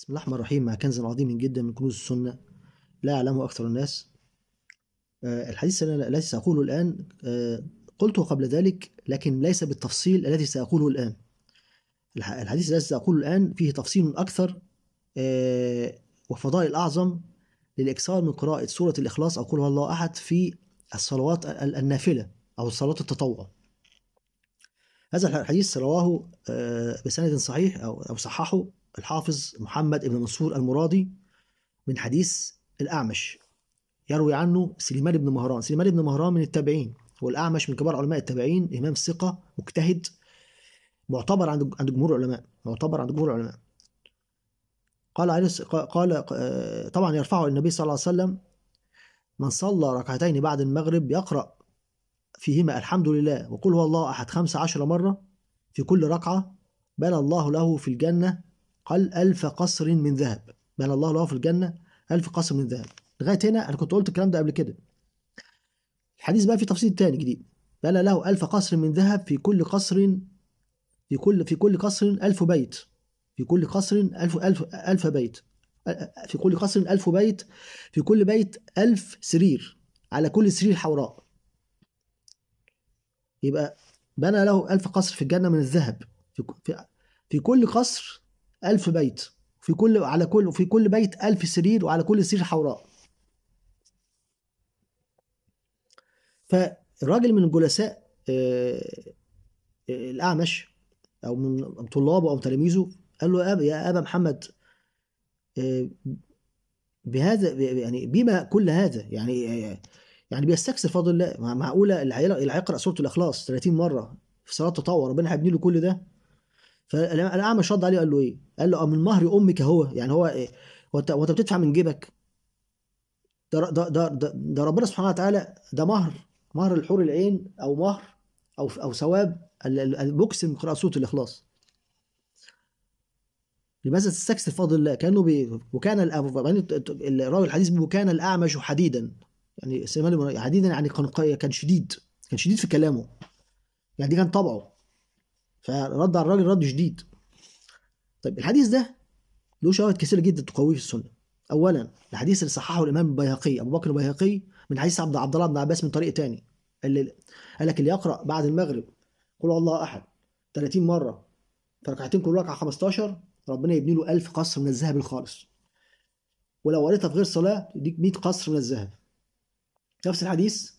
بسم الله الرحمن الرحيم مع كنز عظيم جدا من كنوز السنة لا يعلمه أكثر الناس آه، الحديث الذي سأقوله الآن آه، قلته قبل ذلك لكن ليس بالتفصيل الذي سأقوله الآن الحديث الذي سأقوله الآن فيه تفصيل أكثر آه، وفضائل أعظم للإكثار من قراءة سورة الإخلاص أو قل الله أحد في الصلوات النافلة أو صلاة التطوع هذا الحديث رواه بسند صحيح أو صححه الحافظ محمد بن منصور المرادي من حديث الأعمش يروي عنه سليمان بن مهران سليمان بن مهران من التابعين هو الأعمش من كبار علماء التابعين إمام ثقة مجتهد معتبر عند عند جمهور العلماء معتبر عند جمهور العلماء قال عليه قال آه، طبعا يرفعه النبي صلى الله عليه وسلم من صلى ركعتين بعد المغرب يقرأ فيهما الحمد لله وقل هو الله أحد خمس عشر مرة في كل ركعة بنى الله له في الجنة قال ألف قصر من ذهب بنى الله له في الجنة ألف قصر من ذهب لغاية هنا أنا كنت قلت الكلام ده قبل كده الحديث بقى فيه تفصيل تاني جديد بنى له ألف قصر من ذهب في كل قصر في كل في كل قصر ألف بيت في كل قصر ألف ألف ألف بيت في كل قصر ألف بيت في كل بيت ألف سرير على كل سرير حوراء يبقى بنى له ألف قصر في الجنة من الذهب في, في, في كل قصر ألف بيت في كل على كل وفي كل بيت ألف سرير وعلى كل سرير حوراء فالراجل من الجلساء آه، آه، الأعمش أو من طلابه أو تلاميذه قال له يا أبا محمد آه، بهذا يعني بما كل هذا يعني يعني بيستكثر فضل الله معقوله اللي هيقرا سوره الاخلاص 30 مره في صلاه التطوع ربنا هيبني له كل ده فالاعمى شد عليه قال له ايه قال له أه، من مهر امك هو يعني هو ايه هو انت بتدفع من جيبك ده ده ده ده, ده ربنا سبحانه وتعالى ده مهر مهر الحور العين او مهر او او ثواب بقسم قراءه سوره الاخلاص لماذا تستكثر فضل الله كانه بي... وكان يعني الراوي الحديث وكان الاعمش حديدا يعني سليمان حديدا يعني كان شديد كان شديد في كلامه يعني دي كان طبعه فرد على الراجل رد شديد طيب الحديث ده له شواهد كثيره جدا تقويه في السنه اولا الحديث اللي صححه الامام البيهقي ابو بكر البيهقي من حديث عبد عبد الله بن عباس من طريق تاني قال لك اللي يقرا بعد المغرب قل الله احد 30 مره في ركعتين كل ركعه 15 ربنا يبني له 1000 قصر من الذهب الخالص ولو قريتها في غير صلاه يديك 100 قصر من الذهب نفس الحديث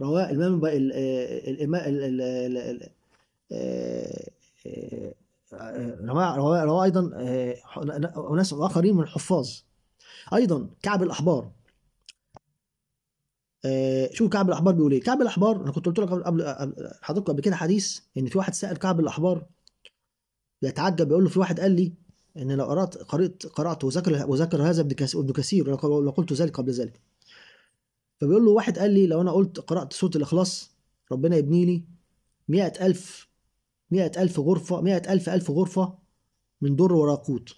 رواه الامام آه، آه، آه، آه، رواه ايضا اناس اخرين من الحفاظ ايضا كعب الاحبار شوف كعب الاحبار بيقول ايه كعب الاحبار انا كنت قلت لك قبل حضرتك قبل كده حديث ان في واحد سال كعب الاحبار بيتعجب بيقول له في واحد قال لي ان لو قرات قرات قرات وذكر وذكر هذا ابن كثير لو قلت ذلك قبل ذلك فبيقول له واحد قال لي لو انا قلت قرات سوره الاخلاص ربنا يبني لي مئة ألف مئة ألف غرفة مئة ألف ألف غرفة من در وراقوت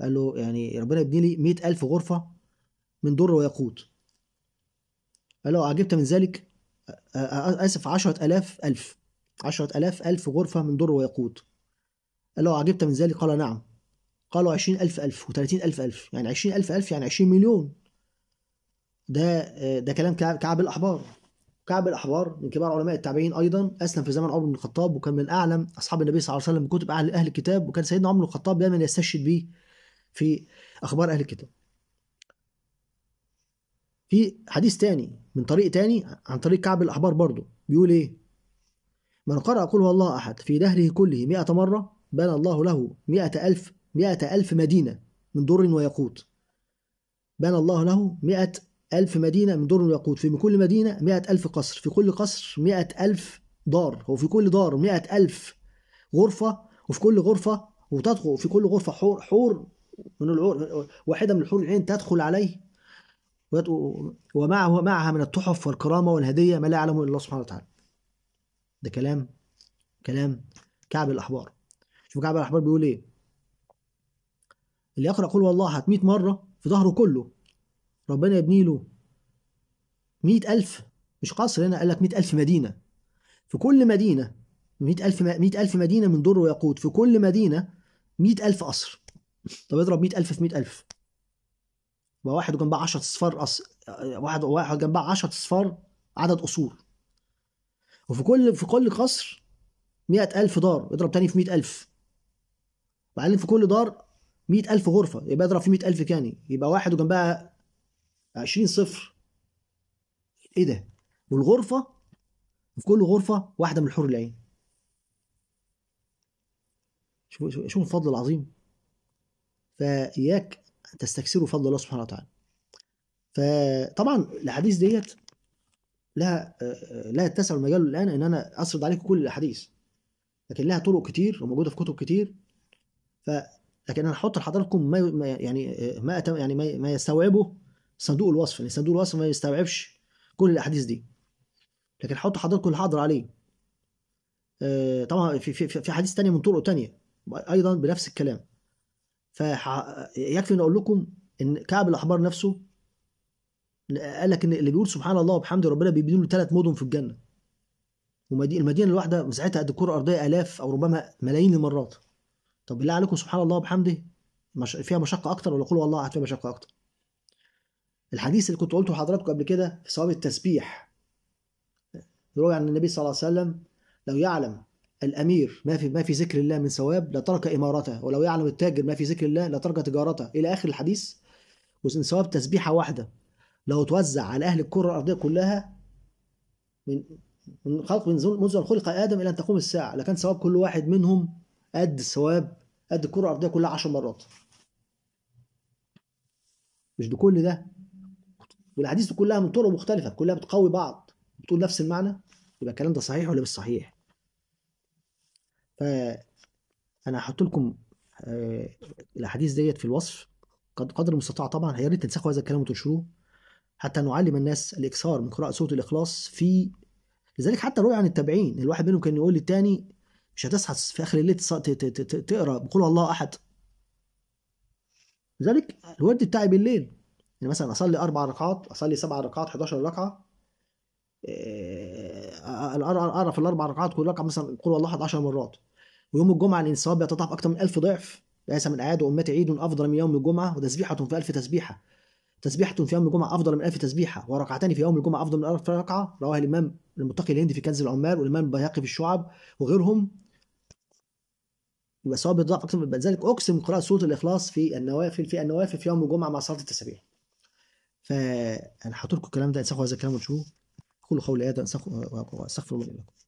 قال له يعني ربنا يبني لي مئة ألف غرفة من در وياقوت قال له عجبت آه، من ذلك آه، آه، آسف عشرة ألاف ألف عشرة ألاف ألف غرفة من در وياقوت قال له عجبت من ذلك قال نعم قالوا عشرين ألف ألف وثلاثين ألف ألف يعني عشرين ألف ألف يعني عشرين مليون ده ده كلام كعب الأحبار كعب الأحبار من كبار علماء التابعين أيضا أسلم في زمن عمر بن الخطاب وكان من أعلم أصحاب النبي صلى الله عليه وسلم بكتب أهل, أهل الكتاب وكان سيدنا عمر بن الخطاب دائما يستشهد به في أخبار أهل الكتاب في حديث تاني من طريق تاني عن طريق كعب الأحبار برضه بيقول إيه من قرأ قل هو الله أحد في دهره كله مئة مرة بنى الله له مئة ألف مئة ألف مدينة من در وياقوت. بنى الله له مئة ألف مدينة من دور الياقوت في كل مدينة مئة ألف قصر في كل قصر مئة ألف دار وفي كل دار مئة ألف غرفة وفي كل غرفة وتدخل في كل غرفة حور حور من العور واحدة من الحور العين تدخل عليه ومعه معها من التحف والكرامة والهدية ما لا يعلمه إلا الله سبحانه وتعالى ده كلام كلام كعب الأحبار شوف كعب الأحبار بيقول إيه اللي يقرأ قل والله 100 مرة في ظهره كله ربنا يبني له مئة ألف مش قصر هنا قال لك مئة ألف مدينة في كل مدينة مئة ألف, مئة ألف مدينة من در وياقوت في كل مدينة مئة ألف قصر طب اضرب مئة ألف في مئة ألف يبقى واحد وجنبها عشرة أصفار أص... واحد واحد جنبها عشرة أصفار عدد قصور وفي كل في كل قصر مئة ألف دار اضرب تاني في مئة ألف بعدين في كل دار مئة ألف غرفة يبقى اضرب في مئة ألف تاني يبقى واحد وجنبها 20 صفر ايه ده والغرفه في كل غرفه واحده من الحور العين شوف شوف الفضل العظيم فاياك تستكثروا فضل الله سبحانه وتعالى فطبعا الاحاديث ديت لها آه، لا يتسع المجال الان ان انا اسرد عليكم كل الاحاديث لكن لها طرق كتير وموجوده في كتب كتير ف لكن انا هحط لحضراتكم ما يعني،, آه، يعني ما يعني ما يستوعبه صندوق الوصف لان يعني صندوق الوصف ما يستوعبش كل الاحاديث دي لكن حط حضراتكم حاضر عليه آه طبعا في في في حديث تانية من طرق تانية ايضا بنفس الكلام فيكفي ان اقول لكم ان كعب الاحبار نفسه قال لك ان اللي بيقول سبحان الله وبحمد ربنا بيبنوا له ثلاث مدن في الجنه ومدينه المدينه الواحده مساحتها قد الكره الارضيه الاف او ربما ملايين المرات طب بالله عليكم سبحان الله وبحمده فيها مشقه اكتر ولا قول والله فيها مشقه اكتر الحديث اللي كنت قلته لحضراتكم قبل كده في ثواب التسبيح روي عن النبي صلى الله عليه وسلم لو يعلم الامير ما في ما في ذكر الله من ثواب لترك امارته ولو يعلم التاجر ما في ذكر الله لترك تجارته الى اخر الحديث وان ثواب تسبيحه واحده لو توزع على اهل الكره الارضيه كلها من من خلق من منذ ان خلق ادم الى ان تقوم الساعه لكان ثواب كل واحد منهم قد ثواب قد الكره الارضيه كلها 10 مرات مش بكل ده والاحاديث كلها من طرق مختلفه كلها بتقوي بعض بتقول نفس المعنى يبقى الكلام ده صحيح ولا مش صحيح فانا هحط لكم آه، الاحاديث ديت في الوصف قدر المستطاع طبعا هيا ريت تنسخوا هذا الكلام وتنشروه حتى نعلم الناس الاكثار من قراءه سوره الاخلاص في لذلك حتى الروايه عن التابعين الواحد منهم كان يقول للتاني مش هتصحى في اخر الليل تقرا بقول الله احد لذلك الورد بتاعي بالليل يعني مثلا اصلي اربع ركعات اصلي سبع ركعات 11 ركعه اقرا آه، في الاربع ركعات كل ركعه مثلا قول الله احد 10 مرات ويوم الجمعه ان الثواب يتضاعف اكثر من 1000 ضعف ليس من اعاد وامتي عيد افضل من يوم الجمعه وتسبيحه في 1000 تسبيحه تسبيحة في يوم الجمعة أفضل من ألف تسبيحة وركعتان في يوم الجمعة أفضل من ألف ركعة رواه الإمام المتقي الهندي في كنز العمال والإمام البيهقي في الشعب وغيرهم يبقى ثواب الضعف أكثر من ذلك أقسم قراءة سورة الإخلاص في النوافل في النوافل في يوم الجمعة مع صلاة التسبيح فانا هحط لكم الكلام ده انسخوا هذا الكلام وانشروه كل قولي هذا انسخوا واستغفر الله لكم